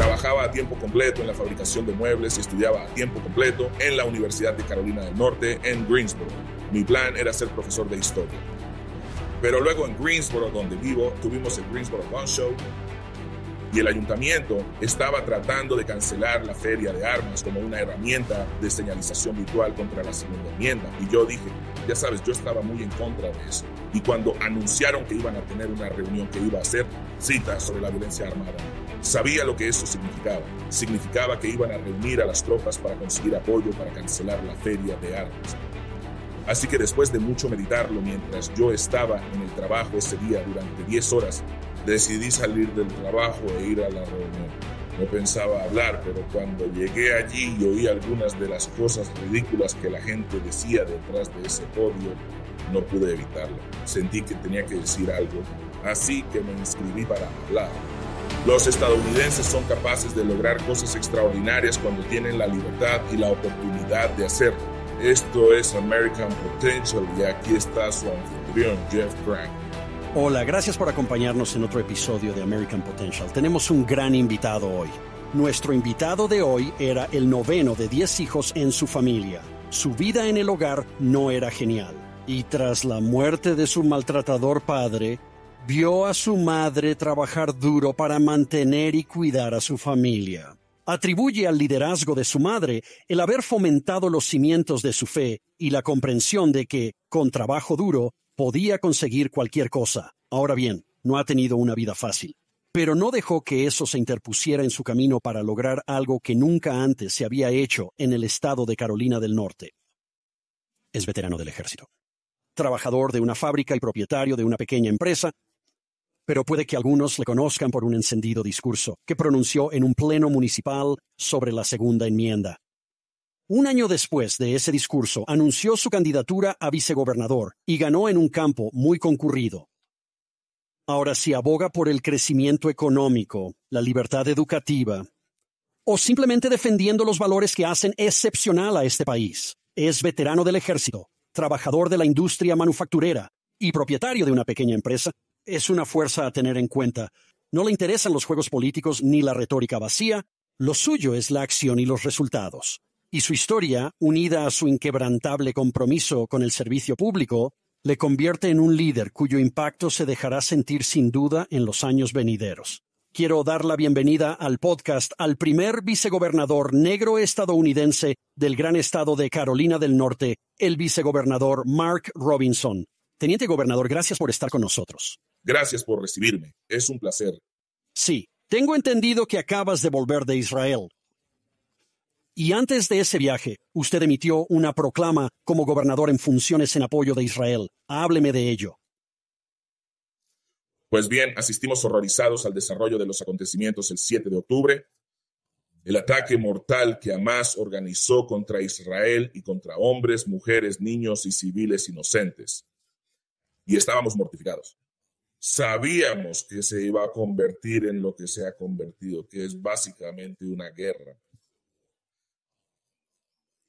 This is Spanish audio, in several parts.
Trabajaba a tiempo completo en la fabricación de muebles y estudiaba a tiempo completo en la Universidad de Carolina del Norte en Greensboro. Mi plan era ser profesor de historia. Pero luego en Greensboro, donde vivo, tuvimos el Greensboro Gun Show y el ayuntamiento estaba tratando de cancelar la feria de armas como una herramienta de señalización virtual contra la segunda enmienda. Y yo dije, ya sabes, yo estaba muy en contra de eso. Y cuando anunciaron que iban a tener una reunión que iba a hacer cita sobre la violencia armada, Sabía lo que eso significaba. Significaba que iban a reunir a las tropas para conseguir apoyo para cancelar la feria de armas. Así que después de mucho meditarlo mientras yo estaba en el trabajo ese día durante 10 horas, decidí salir del trabajo e ir a la reunión. No pensaba hablar, pero cuando llegué allí y oí algunas de las cosas ridículas que la gente decía detrás de ese podio, no pude evitarlo. Sentí que tenía que decir algo, así que me inscribí para hablar. Los estadounidenses son capaces de lograr cosas extraordinarias cuando tienen la libertad y la oportunidad de hacerlo. Esto es American Potential y aquí está su anfitrión Jeff Crank. Hola, gracias por acompañarnos en otro episodio de American Potential. Tenemos un gran invitado hoy. Nuestro invitado de hoy era el noveno de 10 hijos en su familia. Su vida en el hogar no era genial. Y tras la muerte de su maltratador padre, Vio a su madre trabajar duro para mantener y cuidar a su familia. Atribuye al liderazgo de su madre el haber fomentado los cimientos de su fe y la comprensión de que, con trabajo duro, podía conseguir cualquier cosa. Ahora bien, no ha tenido una vida fácil pero no dejó que eso se interpusiera en su camino para lograr algo que nunca antes se había hecho en el estado de Carolina del Norte. Es veterano del ejército. Trabajador de una fábrica y propietario de una pequeña empresa, pero puede que algunos le conozcan por un encendido discurso que pronunció en un pleno municipal sobre la segunda enmienda. Un año después de ese discurso, anunció su candidatura a vicegobernador y ganó en un campo muy concurrido. Ahora, si aboga por el crecimiento económico, la libertad educativa, o simplemente defendiendo los valores que hacen excepcional a este país, es veterano del ejército, trabajador de la industria manufacturera y propietario de una pequeña empresa, es una fuerza a tener en cuenta. No le interesan los juegos políticos ni la retórica vacía, lo suyo es la acción y los resultados. Y su historia, unida a su inquebrantable compromiso con el servicio público, le convierte en un líder cuyo impacto se dejará sentir sin duda en los años venideros. Quiero dar la bienvenida al podcast al primer vicegobernador negro estadounidense del gran estado de Carolina del Norte, el vicegobernador Mark Robinson. Teniente gobernador, gracias por estar con nosotros. Gracias por recibirme. Es un placer. Sí, tengo entendido que acabas de volver de Israel. Y antes de ese viaje, usted emitió una proclama como gobernador en funciones en apoyo de Israel. Hábleme de ello. Pues bien, asistimos horrorizados al desarrollo de los acontecimientos el 7 de octubre, el ataque mortal que Hamas organizó contra Israel y contra hombres, mujeres, niños y civiles inocentes. Y estábamos mortificados sabíamos que se iba a convertir en lo que se ha convertido, que es básicamente una guerra.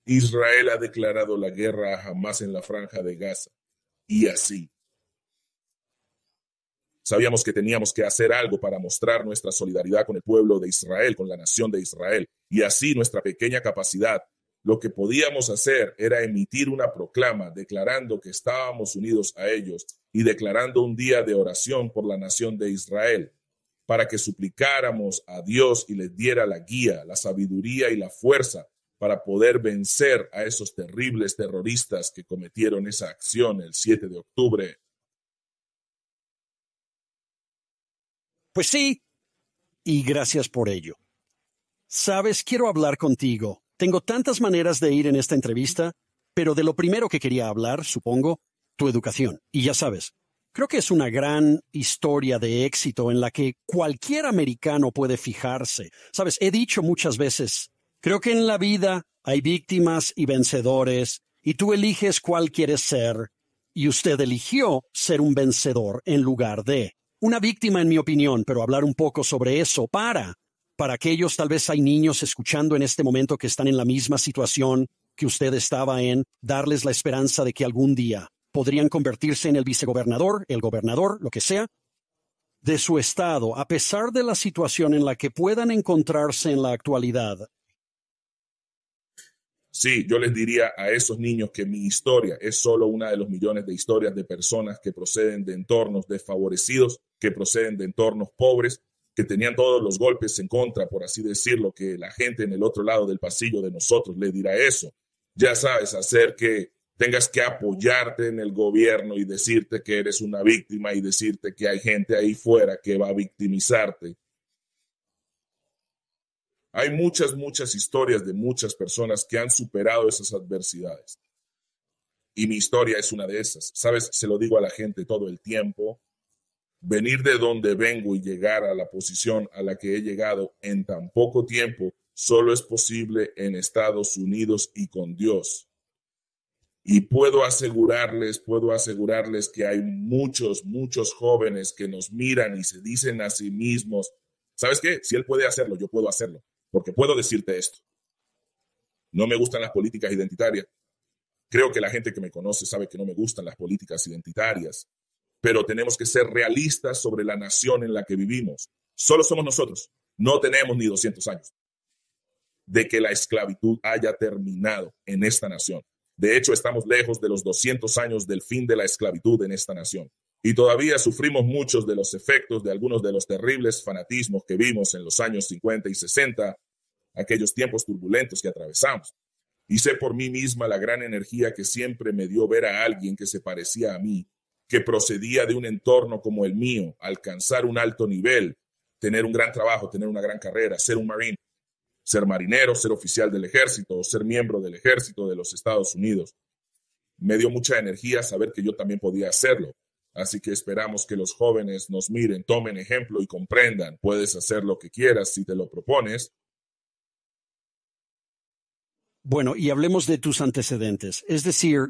Israel ha declarado la guerra jamás en la franja de Gaza. Y así. Sabíamos que teníamos que hacer algo para mostrar nuestra solidaridad con el pueblo de Israel, con la nación de Israel. Y así nuestra pequeña capacidad lo que podíamos hacer era emitir una proclama declarando que estábamos unidos a ellos y declarando un día de oración por la nación de Israel, para que suplicáramos a Dios y les diera la guía, la sabiduría y la fuerza para poder vencer a esos terribles terroristas que cometieron esa acción el 7 de octubre. Pues sí, y gracias por ello. Sabes, quiero hablar contigo tengo tantas maneras de ir en esta entrevista, pero de lo primero que quería hablar, supongo, tu educación. Y ya sabes, creo que es una gran historia de éxito en la que cualquier americano puede fijarse. Sabes, he dicho muchas veces, creo que en la vida hay víctimas y vencedores, y tú eliges cuál quieres ser, y usted eligió ser un vencedor en lugar de una víctima en mi opinión, pero hablar un poco sobre eso para para aquellos, tal vez hay niños escuchando en este momento que están en la misma situación que usted estaba en, darles la esperanza de que algún día podrían convertirse en el vicegobernador, el gobernador, lo que sea, de su estado, a pesar de la situación en la que puedan encontrarse en la actualidad. Sí, yo les diría a esos niños que mi historia es solo una de los millones de historias de personas que proceden de entornos desfavorecidos, que proceden de entornos pobres, que tenían todos los golpes en contra, por así decirlo, que la gente en el otro lado del pasillo de nosotros le dirá eso. Ya sabes, hacer que tengas que apoyarte en el gobierno y decirte que eres una víctima y decirte que hay gente ahí fuera que va a victimizarte. Hay muchas, muchas historias de muchas personas que han superado esas adversidades. Y mi historia es una de esas. Sabes, se lo digo a la gente todo el tiempo venir de donde vengo y llegar a la posición a la que he llegado en tan poco tiempo solo es posible en Estados Unidos y con Dios. Y puedo asegurarles, puedo asegurarles que hay muchos, muchos jóvenes que nos miran y se dicen a sí mismos, ¿sabes qué? Si él puede hacerlo, yo puedo hacerlo, porque puedo decirte esto. No me gustan las políticas identitarias. Creo que la gente que me conoce sabe que no me gustan las políticas identitarias pero tenemos que ser realistas sobre la nación en la que vivimos. Solo somos nosotros, no tenemos ni 200 años de que la esclavitud haya terminado en esta nación. De hecho, estamos lejos de los 200 años del fin de la esclavitud en esta nación. Y todavía sufrimos muchos de los efectos de algunos de los terribles fanatismos que vimos en los años 50 y 60, aquellos tiempos turbulentos que atravesamos. Y sé por mí misma la gran energía que siempre me dio ver a alguien que se parecía a mí que procedía de un entorno como el mío, alcanzar un alto nivel, tener un gran trabajo, tener una gran carrera, ser un marine, ser marinero, ser oficial del ejército ser miembro del ejército de los Estados Unidos. Me dio mucha energía saber que yo también podía hacerlo. Así que esperamos que los jóvenes nos miren, tomen ejemplo y comprendan. Puedes hacer lo que quieras si te lo propones. Bueno, y hablemos de tus antecedentes. Es decir,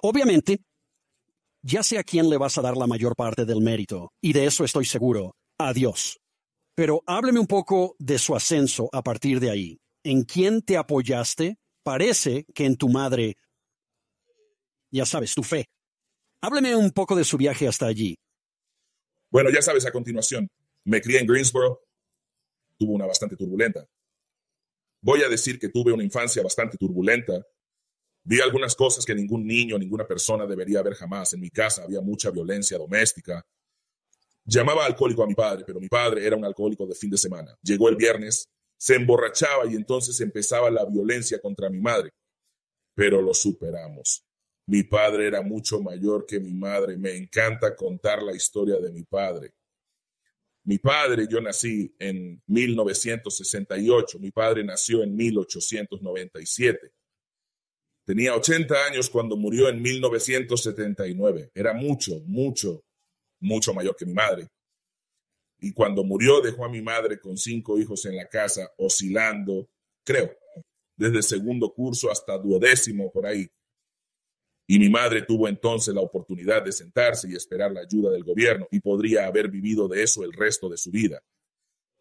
obviamente, ya sé a quién le vas a dar la mayor parte del mérito, y de eso estoy seguro, a Dios. Pero hábleme un poco de su ascenso a partir de ahí. ¿En quién te apoyaste? Parece que en tu madre, ya sabes, tu fe. Hábleme un poco de su viaje hasta allí. Bueno, ya sabes, a continuación, me crié en Greensboro. Tuvo una bastante turbulenta. Voy a decir que tuve una infancia bastante turbulenta Vi algunas cosas que ningún niño, ninguna persona debería ver jamás. En mi casa había mucha violencia doméstica. Llamaba alcohólico a mi padre, pero mi padre era un alcohólico de fin de semana. Llegó el viernes, se emborrachaba y entonces empezaba la violencia contra mi madre. Pero lo superamos. Mi padre era mucho mayor que mi madre. Me encanta contar la historia de mi padre. Mi padre, yo nací en 1968, mi padre nació en 1897. Tenía 80 años cuando murió en 1979. Era mucho, mucho, mucho mayor que mi madre. Y cuando murió dejó a mi madre con cinco hijos en la casa, oscilando, creo, desde segundo curso hasta duodécimo por ahí. Y mi madre tuvo entonces la oportunidad de sentarse y esperar la ayuda del gobierno y podría haber vivido de eso el resto de su vida.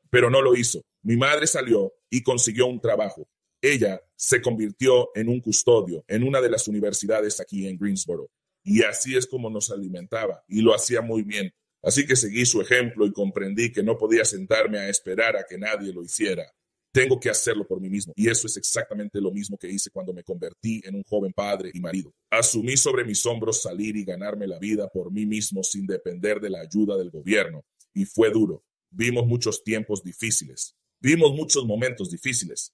Pero no lo hizo. Mi madre salió y consiguió un trabajo ella se convirtió en un custodio en una de las universidades aquí en Greensboro. Y así es como nos alimentaba y lo hacía muy bien. Así que seguí su ejemplo y comprendí que no podía sentarme a esperar a que nadie lo hiciera. Tengo que hacerlo por mí mismo. Y eso es exactamente lo mismo que hice cuando me convertí en un joven padre y marido. Asumí sobre mis hombros salir y ganarme la vida por mí mismo sin depender de la ayuda del gobierno. Y fue duro. Vimos muchos tiempos difíciles. Vimos muchos momentos difíciles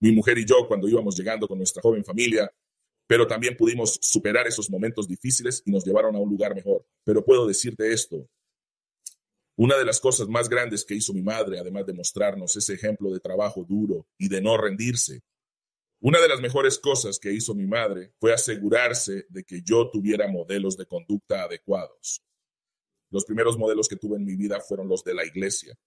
mi mujer y yo cuando íbamos llegando con nuestra joven familia, pero también pudimos superar esos momentos difíciles y nos llevaron a un lugar mejor. Pero puedo decirte esto, una de las cosas más grandes que hizo mi madre, además de mostrarnos ese ejemplo de trabajo duro y de no rendirse, una de las mejores cosas que hizo mi madre fue asegurarse de que yo tuviera modelos de conducta adecuados. Los primeros modelos que tuve en mi vida fueron los de la iglesia.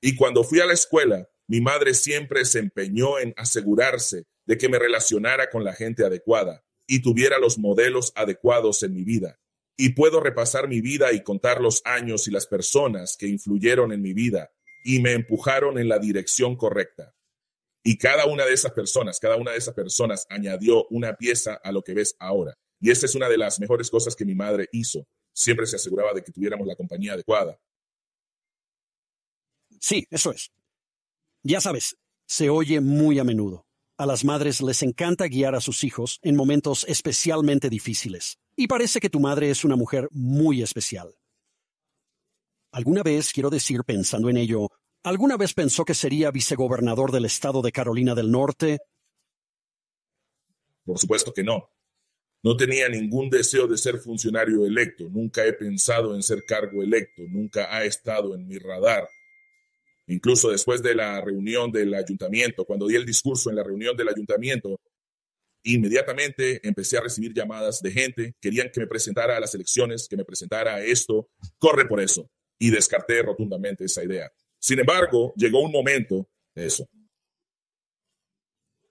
Y cuando fui a la escuela, mi madre siempre se empeñó en asegurarse de que me relacionara con la gente adecuada y tuviera los modelos adecuados en mi vida. Y puedo repasar mi vida y contar los años y las personas que influyeron en mi vida y me empujaron en la dirección correcta. Y cada una de esas personas, cada una de esas personas añadió una pieza a lo que ves ahora. Y esa es una de las mejores cosas que mi madre hizo. Siempre se aseguraba de que tuviéramos la compañía adecuada. Sí, eso es. Ya sabes, se oye muy a menudo. A las madres les encanta guiar a sus hijos en momentos especialmente difíciles, y parece que tu madre es una mujer muy especial. Alguna vez, quiero decir, pensando en ello, ¿alguna vez pensó que sería vicegobernador del estado de Carolina del Norte? Por supuesto que no. No tenía ningún deseo de ser funcionario electo, nunca he pensado en ser cargo electo, nunca ha estado en mi radar Incluso después de la reunión del ayuntamiento, cuando di el discurso en la reunión del ayuntamiento, inmediatamente empecé a recibir llamadas de gente, querían que me presentara a las elecciones, que me presentara esto, corre por eso. Y descarté rotundamente esa idea. Sin embargo, llegó un momento de eso.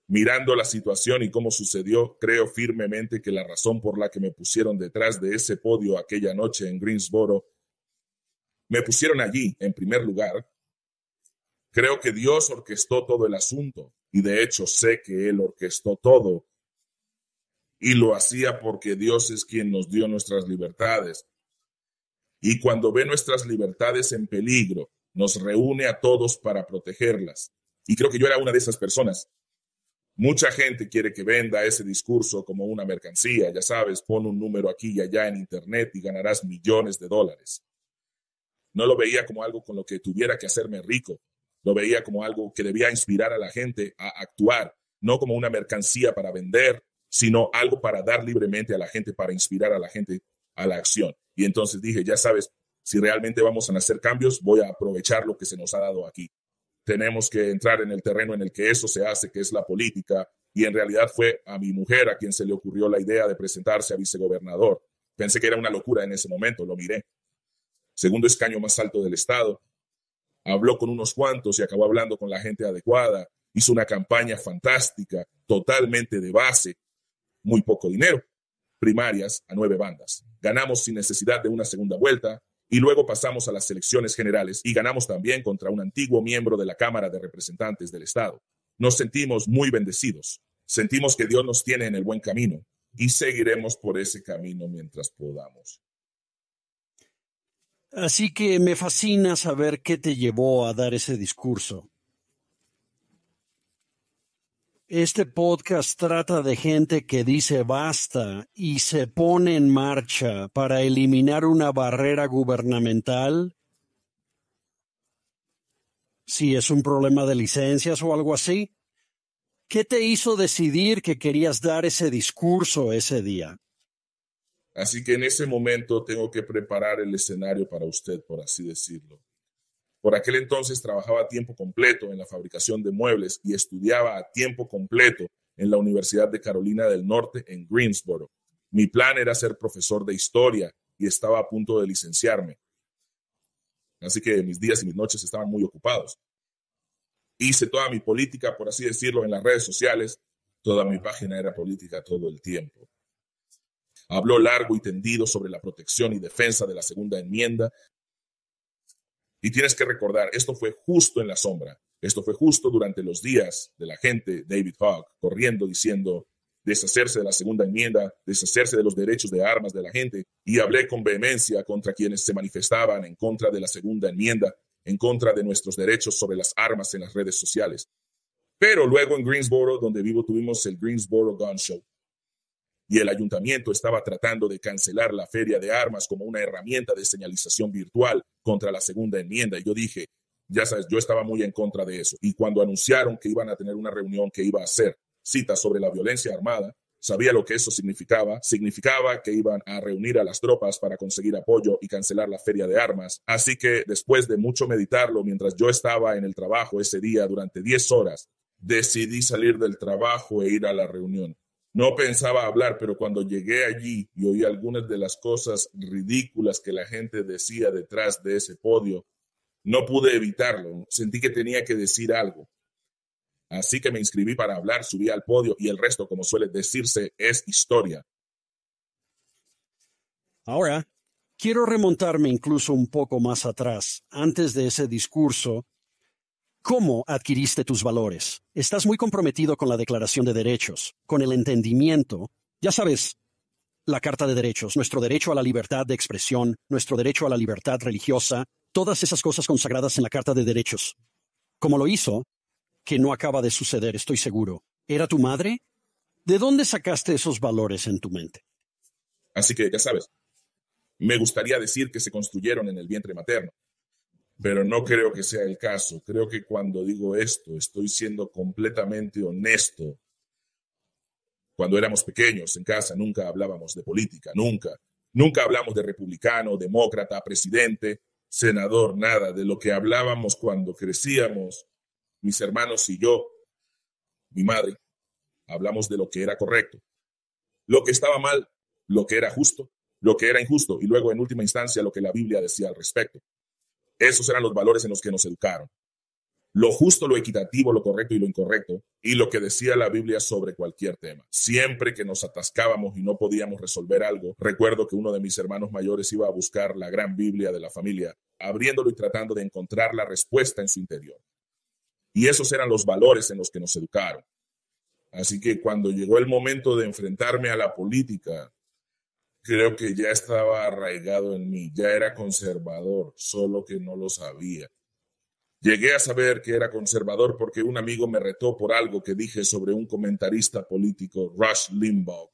Mirando la situación y cómo sucedió, creo firmemente que la razón por la que me pusieron detrás de ese podio aquella noche en Greensboro, me pusieron allí, en primer lugar, Creo que Dios orquestó todo el asunto y de hecho sé que Él orquestó todo y lo hacía porque Dios es quien nos dio nuestras libertades. Y cuando ve nuestras libertades en peligro, nos reúne a todos para protegerlas. Y creo que yo era una de esas personas. Mucha gente quiere que venda ese discurso como una mercancía, ya sabes, pon un número aquí y allá en Internet y ganarás millones de dólares. No lo veía como algo con lo que tuviera que hacerme rico, lo veía como algo que debía inspirar a la gente a actuar, no como una mercancía para vender, sino algo para dar libremente a la gente, para inspirar a la gente a la acción. Y entonces dije, ya sabes, si realmente vamos a hacer cambios, voy a aprovechar lo que se nos ha dado aquí. Tenemos que entrar en el terreno en el que eso se hace, que es la política. Y en realidad fue a mi mujer a quien se le ocurrió la idea de presentarse a vicegobernador. Pensé que era una locura en ese momento, lo miré. Segundo escaño más alto del Estado, habló con unos cuantos y acabó hablando con la gente adecuada, hizo una campaña fantástica, totalmente de base, muy poco dinero, primarias a nueve bandas. Ganamos sin necesidad de una segunda vuelta y luego pasamos a las elecciones generales y ganamos también contra un antiguo miembro de la Cámara de Representantes del Estado. Nos sentimos muy bendecidos, sentimos que Dios nos tiene en el buen camino y seguiremos por ese camino mientras podamos. Así que me fascina saber qué te llevó a dar ese discurso. Este podcast trata de gente que dice basta y se pone en marcha para eliminar una barrera gubernamental. Si es un problema de licencias o algo así. ¿Qué te hizo decidir que querías dar ese discurso ese día? Así que en ese momento tengo que preparar el escenario para usted, por así decirlo. Por aquel entonces trabajaba a tiempo completo en la fabricación de muebles y estudiaba a tiempo completo en la Universidad de Carolina del Norte en Greensboro. Mi plan era ser profesor de historia y estaba a punto de licenciarme. Así que mis días y mis noches estaban muy ocupados. Hice toda mi política, por así decirlo, en las redes sociales. Toda mi página era política todo el tiempo. Habló largo y tendido sobre la protección y defensa de la segunda enmienda. Y tienes que recordar, esto fue justo en la sombra. Esto fue justo durante los días de la gente David Hogg corriendo diciendo deshacerse de la segunda enmienda, deshacerse de los derechos de armas de la gente. Y hablé con vehemencia contra quienes se manifestaban en contra de la segunda enmienda, en contra de nuestros derechos sobre las armas en las redes sociales. Pero luego en Greensboro, donde vivo, tuvimos el Greensboro Gun Show y el ayuntamiento estaba tratando de cancelar la feria de armas como una herramienta de señalización virtual contra la segunda enmienda. Y yo dije, ya sabes, yo estaba muy en contra de eso. Y cuando anunciaron que iban a tener una reunión que iba a ser cita sobre la violencia armada, sabía lo que eso significaba. Significaba que iban a reunir a las tropas para conseguir apoyo y cancelar la feria de armas. Así que después de mucho meditarlo, mientras yo estaba en el trabajo ese día durante 10 horas, decidí salir del trabajo e ir a la reunión. No pensaba hablar, pero cuando llegué allí y oí algunas de las cosas ridículas que la gente decía detrás de ese podio, no pude evitarlo. Sentí que tenía que decir algo. Así que me inscribí para hablar, subí al podio y el resto, como suele decirse, es historia. Ahora, quiero remontarme incluso un poco más atrás, antes de ese discurso ¿Cómo adquiriste tus valores? Estás muy comprometido con la Declaración de Derechos, con el entendimiento. Ya sabes, la Carta de Derechos, nuestro derecho a la libertad de expresión, nuestro derecho a la libertad religiosa, todas esas cosas consagradas en la Carta de Derechos. ¿Cómo lo hizo, que no acaba de suceder, estoy seguro. ¿Era tu madre? ¿De dónde sacaste esos valores en tu mente? Así que ya sabes, me gustaría decir que se construyeron en el vientre materno, pero no creo que sea el caso. Creo que cuando digo esto, estoy siendo completamente honesto. Cuando éramos pequeños en casa nunca hablábamos de política, nunca. Nunca hablamos de republicano, demócrata, presidente, senador, nada. De lo que hablábamos cuando crecíamos, mis hermanos y yo, mi madre, hablamos de lo que era correcto, lo que estaba mal, lo que era justo, lo que era injusto y luego en última instancia lo que la Biblia decía al respecto. Esos eran los valores en los que nos educaron. Lo justo, lo equitativo, lo correcto y lo incorrecto, y lo que decía la Biblia sobre cualquier tema. Siempre que nos atascábamos y no podíamos resolver algo, recuerdo que uno de mis hermanos mayores iba a buscar la gran Biblia de la familia, abriéndolo y tratando de encontrar la respuesta en su interior. Y esos eran los valores en los que nos educaron. Así que cuando llegó el momento de enfrentarme a la política, creo que ya estaba arraigado en mí, ya era conservador, solo que no lo sabía. Llegué a saber que era conservador porque un amigo me retó por algo que dije sobre un comentarista político, Rush Limbaugh.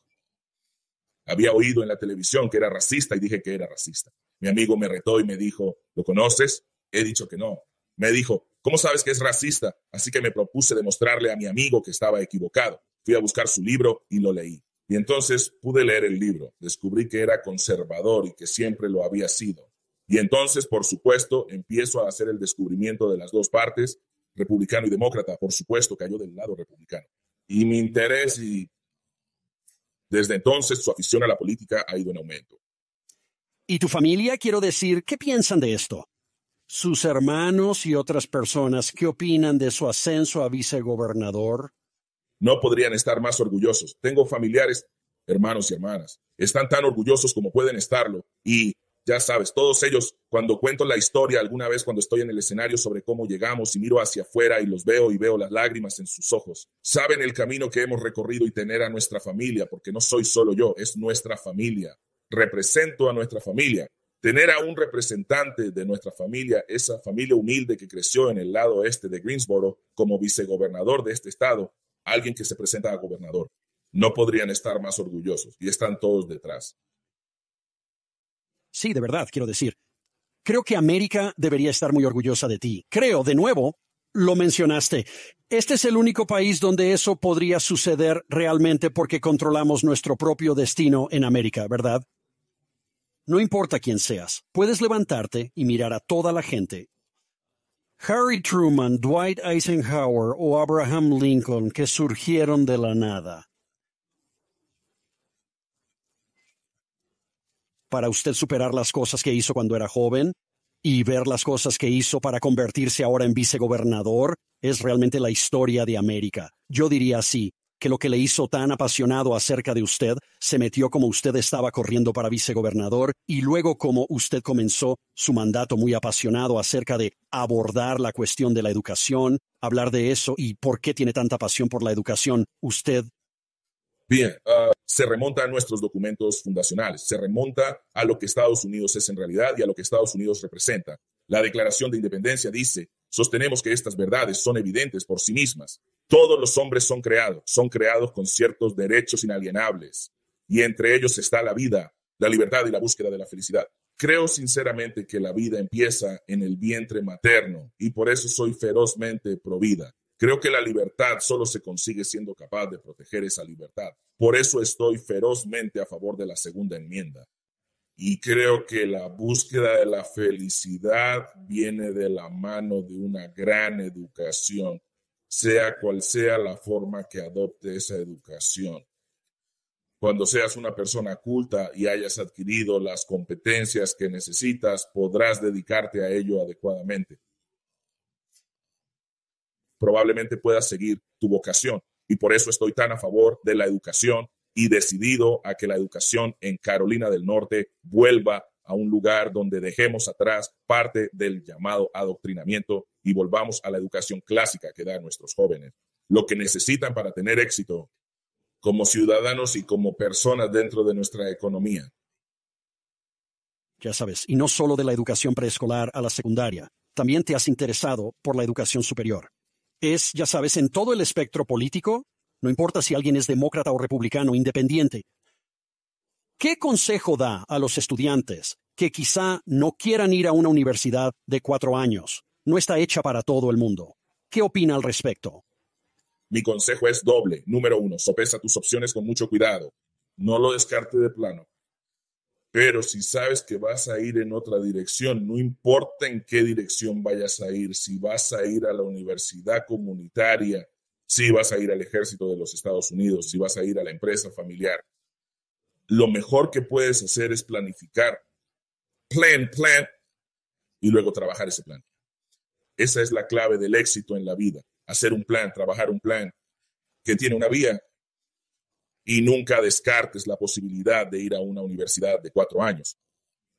Había oído en la televisión que era racista y dije que era racista. Mi amigo me retó y me dijo, ¿lo conoces? He dicho que no. Me dijo, ¿cómo sabes que es racista? Así que me propuse demostrarle a mi amigo que estaba equivocado. Fui a buscar su libro y lo leí. Y entonces pude leer el libro, descubrí que era conservador y que siempre lo había sido. Y entonces, por supuesto, empiezo a hacer el descubrimiento de las dos partes, republicano y demócrata, por supuesto, cayó del lado republicano. Y mi interés y desde entonces su afición a la política ha ido en aumento. ¿Y tu familia, quiero decir, qué piensan de esto? Sus hermanos y otras personas, ¿qué opinan de su ascenso a vicegobernador? no podrían estar más orgullosos. Tengo familiares, hermanos y hermanas, están tan orgullosos como pueden estarlo y ya sabes, todos ellos, cuando cuento la historia alguna vez cuando estoy en el escenario sobre cómo llegamos y miro hacia afuera y los veo y veo las lágrimas en sus ojos, saben el camino que hemos recorrido y tener a nuestra familia, porque no soy solo yo, es nuestra familia. Represento a nuestra familia. Tener a un representante de nuestra familia, esa familia humilde que creció en el lado este de Greensboro como vicegobernador de este estado, alguien que se presenta a gobernador. No podrían estar más orgullosos y están todos detrás. Sí, de verdad, quiero decir. Creo que América debería estar muy orgullosa de ti. Creo, de nuevo, lo mencionaste. Este es el único país donde eso podría suceder realmente porque controlamos nuestro propio destino en América, ¿verdad? No importa quién seas, puedes levantarte y mirar a toda la gente Harry Truman, Dwight Eisenhower o Abraham Lincoln que surgieron de la nada. Para usted superar las cosas que hizo cuando era joven y ver las cosas que hizo para convertirse ahora en vicegobernador es realmente la historia de América. Yo diría así, que lo que le hizo tan apasionado acerca de usted se metió como usted estaba corriendo para vicegobernador y luego como usted comenzó su mandato muy apasionado acerca de abordar la cuestión de la educación, hablar de eso y por qué tiene tanta pasión por la educación usted. Bien, ah, se remonta a nuestros documentos fundacionales, se remonta a lo que Estados Unidos es en realidad y a lo que Estados Unidos representa. La Declaración de Independencia dice, Sostenemos que estas verdades son evidentes por sí mismas. Todos los hombres son creados, son creados con ciertos derechos inalienables, y entre ellos está la vida, la libertad y la búsqueda de la felicidad. Creo sinceramente que la vida empieza en el vientre materno y por eso soy ferozmente provida. Creo que la libertad solo se consigue siendo capaz de proteger esa libertad. Por eso estoy ferozmente a favor de la segunda enmienda. Y creo que la búsqueda de la felicidad viene de la mano de una gran educación, sea cual sea la forma que adopte esa educación. Cuando seas una persona culta y hayas adquirido las competencias que necesitas, podrás dedicarte a ello adecuadamente. Probablemente puedas seguir tu vocación y por eso estoy tan a favor de la educación y decidido a que la educación en Carolina del Norte vuelva a un lugar donde dejemos atrás parte del llamado adoctrinamiento y volvamos a la educación clásica que da a nuestros jóvenes, lo que necesitan para tener éxito como ciudadanos y como personas dentro de nuestra economía. Ya sabes, y no solo de la educación preescolar a la secundaria, también te has interesado por la educación superior. Es, ya sabes, en todo el espectro político, no importa si alguien es demócrata o republicano, independiente. ¿Qué consejo da a los estudiantes que quizá no quieran ir a una universidad de cuatro años? No está hecha para todo el mundo. ¿Qué opina al respecto? Mi consejo es doble. Número uno, sopesa tus opciones con mucho cuidado. No lo descarte de plano. Pero si sabes que vas a ir en otra dirección, no importa en qué dirección vayas a ir, si vas a ir a la universidad comunitaria, si vas a ir al ejército de los Estados Unidos, si vas a ir a la empresa familiar. Lo mejor que puedes hacer es planificar, plan, plan, y luego trabajar ese plan. Esa es la clave del éxito en la vida, hacer un plan, trabajar un plan que tiene una vía y nunca descartes la posibilidad de ir a una universidad de cuatro años.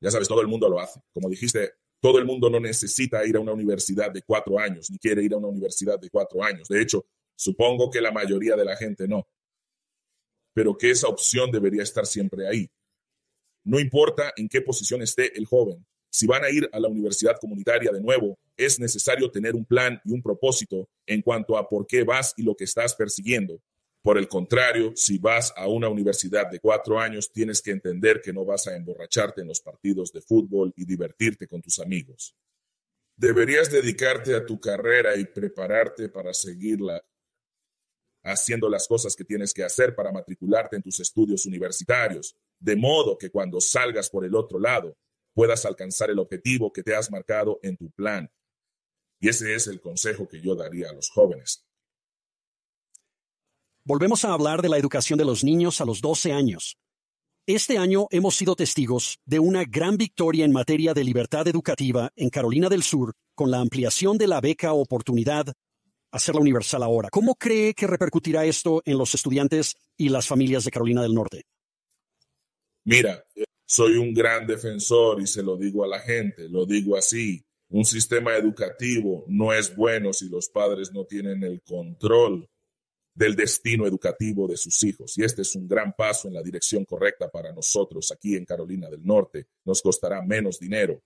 Ya sabes, todo el mundo lo hace. Como dijiste, todo el mundo no necesita ir a una universidad de cuatro años, ni quiere ir a una universidad de cuatro años. De hecho, Supongo que la mayoría de la gente no, pero que esa opción debería estar siempre ahí. No importa en qué posición esté el joven, si van a ir a la universidad comunitaria de nuevo, es necesario tener un plan y un propósito en cuanto a por qué vas y lo que estás persiguiendo. Por el contrario, si vas a una universidad de cuatro años, tienes que entender que no vas a emborracharte en los partidos de fútbol y divertirte con tus amigos. Deberías dedicarte a tu carrera y prepararte para seguirla haciendo las cosas que tienes que hacer para matricularte en tus estudios universitarios, de modo que cuando salgas por el otro lado puedas alcanzar el objetivo que te has marcado en tu plan. Y ese es el consejo que yo daría a los jóvenes. Volvemos a hablar de la educación de los niños a los 12 años. Este año hemos sido testigos de una gran victoria en materia de libertad educativa en Carolina del Sur con la ampliación de la beca Oportunidad hacerla universal ahora. ¿Cómo cree que repercutirá esto en los estudiantes y las familias de Carolina del Norte? Mira, eh, soy un gran defensor y se lo digo a la gente, lo digo así. Un sistema educativo no es bueno si los padres no tienen el control del destino educativo de sus hijos. Y este es un gran paso en la dirección correcta para nosotros aquí en Carolina del Norte. Nos costará menos dinero,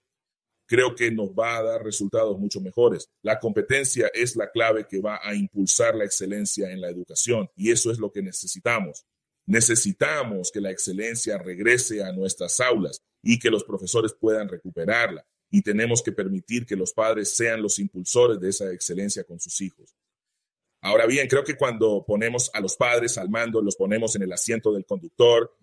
creo que nos va a dar resultados mucho mejores. La competencia es la clave que va a impulsar la excelencia en la educación y eso es lo que necesitamos. Necesitamos que la excelencia regrese a nuestras aulas y que los profesores puedan recuperarla. Y tenemos que permitir que los padres sean los impulsores de esa excelencia con sus hijos. Ahora bien, creo que cuando ponemos a los padres al mando, los ponemos en el asiento del conductor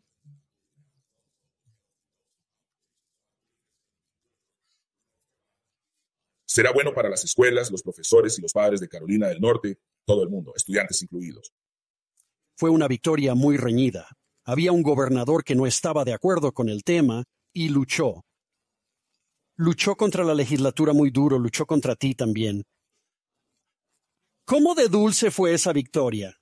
Será bueno para las escuelas, los profesores y los padres de Carolina del Norte, todo el mundo, estudiantes incluidos. Fue una victoria muy reñida. Había un gobernador que no estaba de acuerdo con el tema y luchó. Luchó contra la legislatura muy duro, luchó contra ti también. ¿Cómo de dulce fue esa victoria?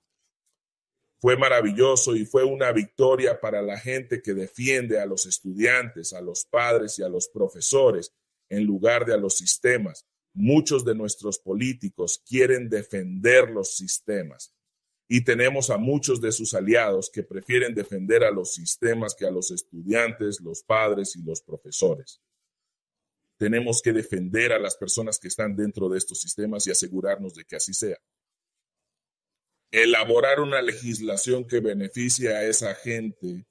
Fue maravilloso y fue una victoria para la gente que defiende a los estudiantes, a los padres y a los profesores en lugar de a los sistemas. Muchos de nuestros políticos quieren defender los sistemas y tenemos a muchos de sus aliados que prefieren defender a los sistemas que a los estudiantes, los padres y los profesores. Tenemos que defender a las personas que están dentro de estos sistemas y asegurarnos de que así sea. Elaborar una legislación que beneficie a esa gente,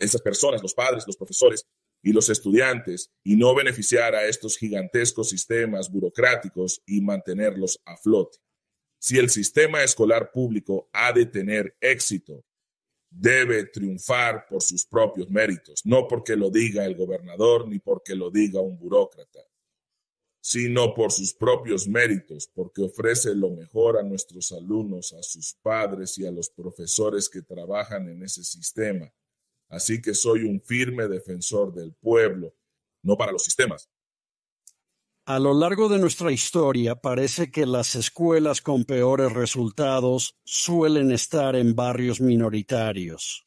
esas personas, los padres, los profesores, y los estudiantes y no beneficiar a estos gigantescos sistemas burocráticos y mantenerlos a flote. Si el sistema escolar público ha de tener éxito, debe triunfar por sus propios méritos, no porque lo diga el gobernador ni porque lo diga un burócrata, sino por sus propios méritos, porque ofrece lo mejor a nuestros alumnos, a sus padres y a los profesores que trabajan en ese sistema Así que soy un firme defensor del pueblo, no para los sistemas. A lo largo de nuestra historia parece que las escuelas con peores resultados suelen estar en barrios minoritarios.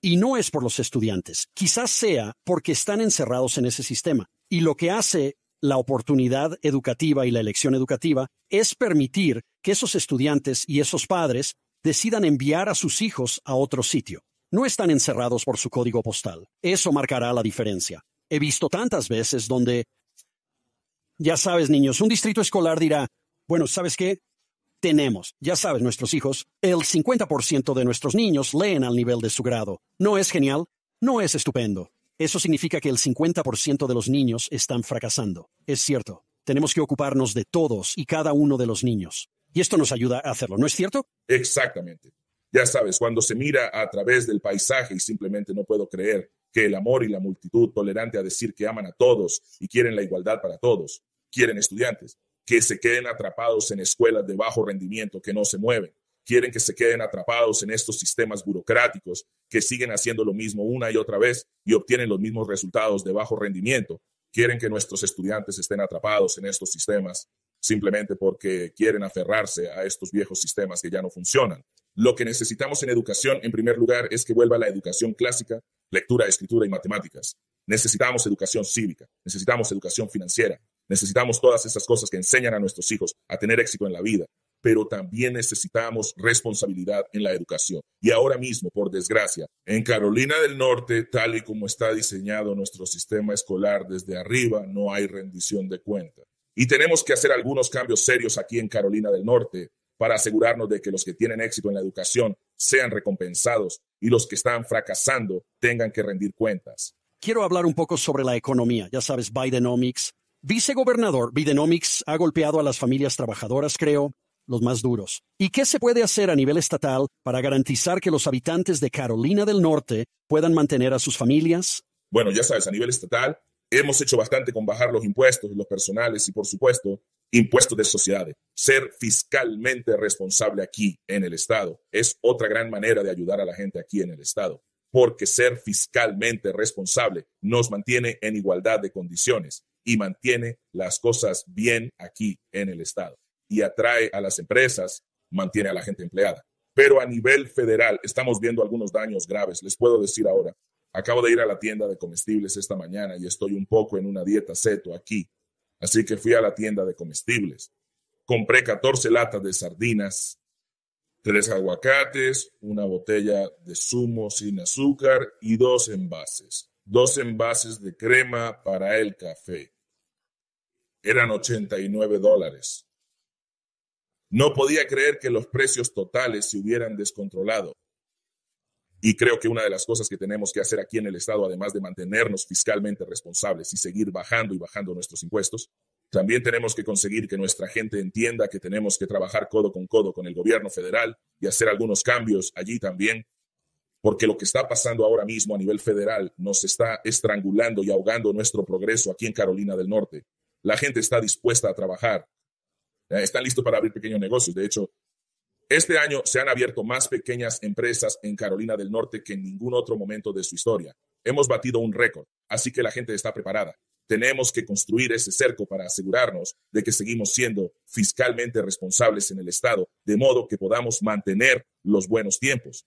Y no es por los estudiantes, quizás sea porque están encerrados en ese sistema. Y lo que hace la oportunidad educativa y la elección educativa es permitir que esos estudiantes y esos padres decidan enviar a sus hijos a otro sitio. No están encerrados por su código postal. Eso marcará la diferencia. He visto tantas veces donde... Ya sabes, niños, un distrito escolar dirá, bueno, ¿sabes qué? Tenemos, ya sabes, nuestros hijos, el 50% de nuestros niños leen al nivel de su grado. ¿No es genial? No es estupendo. Eso significa que el 50% de los niños están fracasando. Es cierto, tenemos que ocuparnos de todos y cada uno de los niños. Y esto nos ayuda a hacerlo, ¿no es cierto? Exactamente. Ya sabes, cuando se mira a través del paisaje y simplemente no puedo creer que el amor y la multitud tolerante a decir que aman a todos y quieren la igualdad para todos, quieren estudiantes que se queden atrapados en escuelas de bajo rendimiento que no se mueven, quieren que se queden atrapados en estos sistemas burocráticos que siguen haciendo lo mismo una y otra vez y obtienen los mismos resultados de bajo rendimiento, quieren que nuestros estudiantes estén atrapados en estos sistemas simplemente porque quieren aferrarse a estos viejos sistemas que ya no funcionan. Lo que necesitamos en educación, en primer lugar, es que vuelva la educación clásica, lectura, escritura y matemáticas. Necesitamos educación cívica, necesitamos educación financiera, necesitamos todas esas cosas que enseñan a nuestros hijos a tener éxito en la vida, pero también necesitamos responsabilidad en la educación. Y ahora mismo, por desgracia, en Carolina del Norte, tal y como está diseñado nuestro sistema escolar desde arriba, no hay rendición de cuentas. Y tenemos que hacer algunos cambios serios aquí en Carolina del Norte para asegurarnos de que los que tienen éxito en la educación sean recompensados y los que están fracasando tengan que rendir cuentas. Quiero hablar un poco sobre la economía, ya sabes, Bidenomics. Vicegobernador, Bidenomics ha golpeado a las familias trabajadoras, creo, los más duros. ¿Y qué se puede hacer a nivel estatal para garantizar que los habitantes de Carolina del Norte puedan mantener a sus familias? Bueno, ya sabes, a nivel estatal Hemos hecho bastante con bajar los impuestos, los personales y, por supuesto, impuestos de sociedades. Ser fiscalmente responsable aquí en el Estado es otra gran manera de ayudar a la gente aquí en el Estado, porque ser fiscalmente responsable nos mantiene en igualdad de condiciones y mantiene las cosas bien aquí en el Estado y atrae a las empresas, mantiene a la gente empleada. Pero a nivel federal estamos viendo algunos daños graves, les puedo decir ahora. Acabo de ir a la tienda de comestibles esta mañana y estoy un poco en una dieta seto aquí, así que fui a la tienda de comestibles. Compré 14 latas de sardinas, tres aguacates, una botella de zumo sin azúcar y dos envases. Dos envases de crema para el café. Eran 89 dólares. No podía creer que los precios totales se hubieran descontrolado. Y creo que una de las cosas que tenemos que hacer aquí en el Estado, además de mantenernos fiscalmente responsables y seguir bajando y bajando nuestros impuestos, también tenemos que conseguir que nuestra gente entienda que tenemos que trabajar codo con codo con el gobierno federal y hacer algunos cambios allí también, porque lo que está pasando ahora mismo a nivel federal nos está estrangulando y ahogando nuestro progreso aquí en Carolina del Norte. La gente está dispuesta a trabajar, eh, está listos para abrir pequeños negocios. De hecho, este año se han abierto más pequeñas empresas en Carolina del Norte que en ningún otro momento de su historia. Hemos batido un récord, así que la gente está preparada. Tenemos que construir ese cerco para asegurarnos de que seguimos siendo fiscalmente responsables en el Estado, de modo que podamos mantener los buenos tiempos.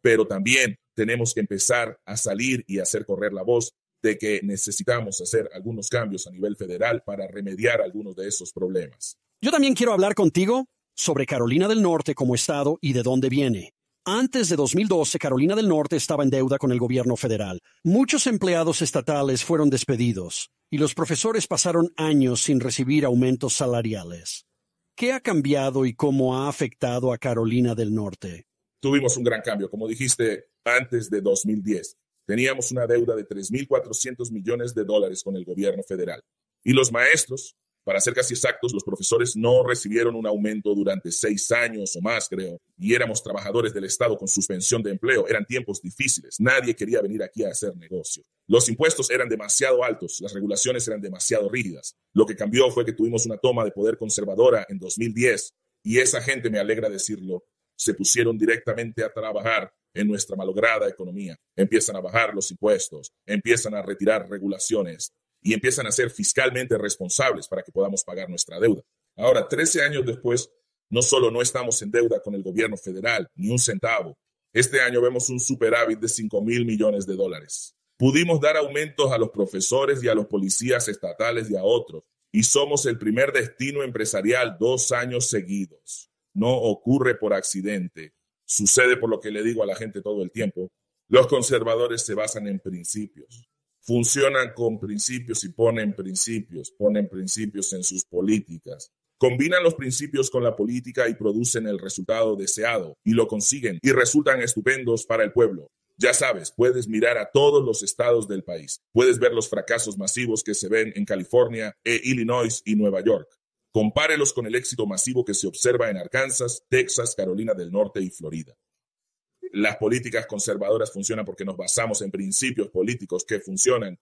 Pero también tenemos que empezar a salir y hacer correr la voz de que necesitamos hacer algunos cambios a nivel federal para remediar algunos de esos problemas. Yo también quiero hablar contigo sobre Carolina del Norte como Estado y de dónde viene. Antes de 2012, Carolina del Norte estaba en deuda con el gobierno federal. Muchos empleados estatales fueron despedidos y los profesores pasaron años sin recibir aumentos salariales. ¿Qué ha cambiado y cómo ha afectado a Carolina del Norte? Tuvimos un gran cambio, como dijiste, antes de 2010. Teníamos una deuda de 3.400 millones de dólares con el gobierno federal. Y los maestros para ser casi exactos, los profesores no recibieron un aumento durante seis años o más, creo, y éramos trabajadores del Estado con suspensión de empleo. Eran tiempos difíciles, nadie quería venir aquí a hacer negocio. Los impuestos eran demasiado altos, las regulaciones eran demasiado rígidas. Lo que cambió fue que tuvimos una toma de poder conservadora en 2010 y esa gente, me alegra decirlo, se pusieron directamente a trabajar en nuestra malograda economía. Empiezan a bajar los impuestos, empiezan a retirar regulaciones, y empiezan a ser fiscalmente responsables para que podamos pagar nuestra deuda. Ahora, 13 años después, no solo no estamos en deuda con el gobierno federal, ni un centavo. Este año vemos un superávit de 5 mil millones de dólares. Pudimos dar aumentos a los profesores y a los policías estatales y a otros, y somos el primer destino empresarial dos años seguidos. No ocurre por accidente, sucede por lo que le digo a la gente todo el tiempo. Los conservadores se basan en principios, funcionan con principios y ponen principios, ponen principios en sus políticas. Combinan los principios con la política y producen el resultado deseado y lo consiguen y resultan estupendos para el pueblo. Ya sabes, puedes mirar a todos los estados del país, puedes ver los fracasos masivos que se ven en California e Illinois y Nueva York. Compárelos con el éxito masivo que se observa en Arkansas, Texas, Carolina del Norte y Florida las políticas conservadoras funcionan porque nos basamos en principios políticos que funcionan.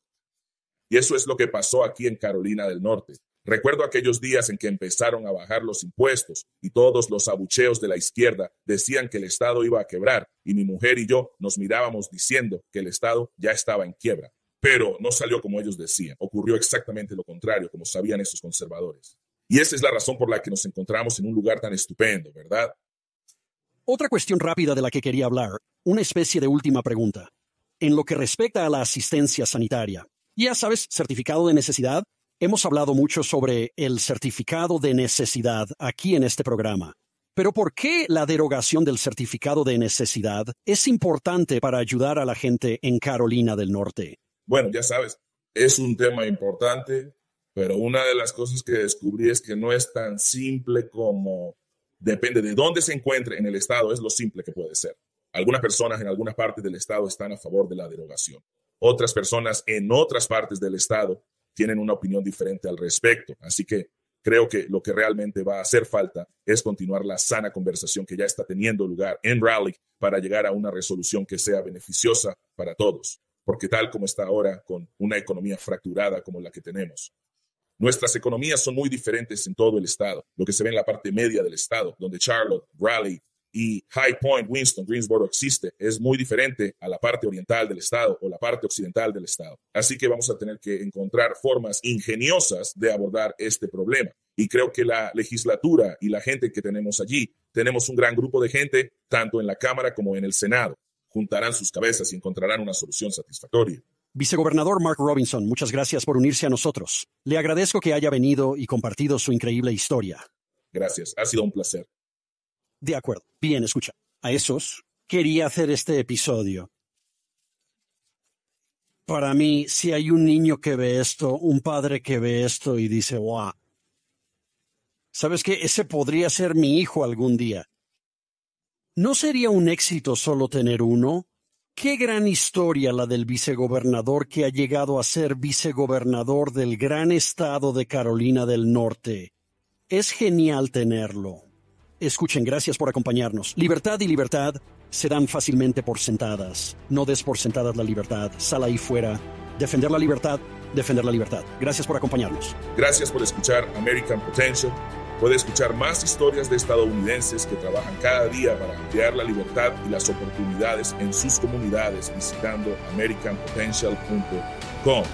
Y eso es lo que pasó aquí en Carolina del Norte. Recuerdo aquellos días en que empezaron a bajar los impuestos y todos los abucheos de la izquierda decían que el Estado iba a quebrar y mi mujer y yo nos mirábamos diciendo que el Estado ya estaba en quiebra. Pero no salió como ellos decían, ocurrió exactamente lo contrario, como sabían esos conservadores. Y esa es la razón por la que nos encontramos en un lugar tan estupendo, ¿verdad? Otra cuestión rápida de la que quería hablar, una especie de última pregunta. En lo que respecta a la asistencia sanitaria, ya sabes, certificado de necesidad, hemos hablado mucho sobre el certificado de necesidad aquí en este programa. Pero ¿por qué la derogación del certificado de necesidad es importante para ayudar a la gente en Carolina del Norte? Bueno, ya sabes, es un tema importante, pero una de las cosas que descubrí es que no es tan simple como Depende de dónde se encuentre en el Estado, es lo simple que puede ser. Algunas personas en algunas partes del Estado están a favor de la derogación. Otras personas en otras partes del Estado tienen una opinión diferente al respecto. Así que creo que lo que realmente va a hacer falta es continuar la sana conversación que ya está teniendo lugar en Raleigh para llegar a una resolución que sea beneficiosa para todos. Porque tal como está ahora, con una economía fracturada como la que tenemos, Nuestras economías son muy diferentes en todo el estado, lo que se ve en la parte media del estado, donde Charlotte, Raleigh y High Point, Winston, Greensboro existe, es muy diferente a la parte oriental del estado o la parte occidental del estado. Así que vamos a tener que encontrar formas ingeniosas de abordar este problema. Y creo que la legislatura y la gente que tenemos allí, tenemos un gran grupo de gente, tanto en la Cámara como en el Senado. Juntarán sus cabezas y encontrarán una solución satisfactoria. Vicegobernador Mark Robinson, muchas gracias por unirse a nosotros. Le agradezco que haya venido y compartido su increíble historia. Gracias, ha sido un placer. De acuerdo. Bien, escucha. A esos quería hacer este episodio. Para mí, si hay un niño que ve esto, un padre que ve esto y dice, wow, ¿sabes qué? Ese podría ser mi hijo algún día. ¿No sería un éxito solo tener uno? Qué gran historia la del vicegobernador que ha llegado a ser vicegobernador del gran estado de Carolina del Norte. Es genial tenerlo. Escuchen, gracias por acompañarnos. Libertad y libertad se dan fácilmente por sentadas. No des por la libertad. sala ahí fuera. Defender la libertad, defender la libertad. Gracias por acompañarnos. Gracias por escuchar American Potential. Puede escuchar más historias de estadounidenses que trabajan cada día para ampliar la libertad y las oportunidades en sus comunidades visitando americanpotential.com.